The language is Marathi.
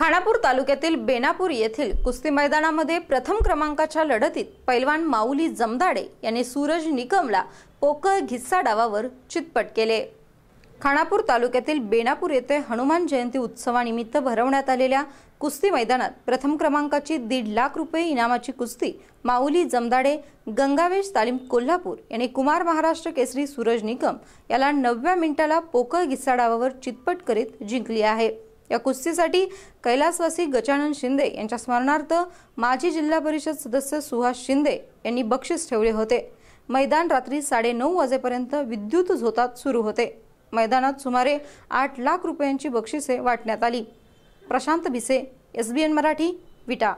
खानापूर तालुक्यातील बेनापूर येथील कुस्ती मैदानामध्ये प्रथम क्रमांकाच्या लढतीत पैलवान माऊली जमदाडे यांनी सूरज निकमला पोकळ घिस्सा डावावर चितपट केले खानापूर तालुक्यातील बेनापूर येथे हनुमान जयंती उत्सवानिमित्त भरवण्यात आलेल्या कुस्ती मैदानात प्रथम क्रमांकाची दीड लाख रुपये इनामाची कुस्ती माऊली जमदाडे गंगावेश तालीम कोल्हापूर यांनी कुमार महाराष्ट्र केसरी सूरज निकम याला नवव्या मिनिटाला पोकळ घिसाडावावर चितपट करीत जिंकली आहे या कुस्तीसाठी कैलासवासी गजानन शिंदे यांच्या स्मरणार्थ माजी जिल्हा परिषद सदस्य सुहास शिंदे यांनी बक्षीस ठेवले होते मैदान रात्री साडेनऊ वाजेपर्यंत विद्युत झोतात सुरू होते मैदानात सुमारे आठ लाख रुपयांची बक्षिसे वाटण्यात आली Prashant Bhise S B N Marathi विटा